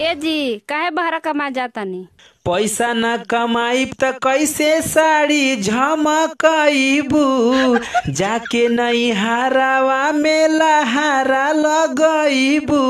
ए जी कहे बहरा कमा जाता नी पैसा न कमाईब त कैसे साड़ी झमकईबू जाके नहीं हारावा में लहारा लगईबू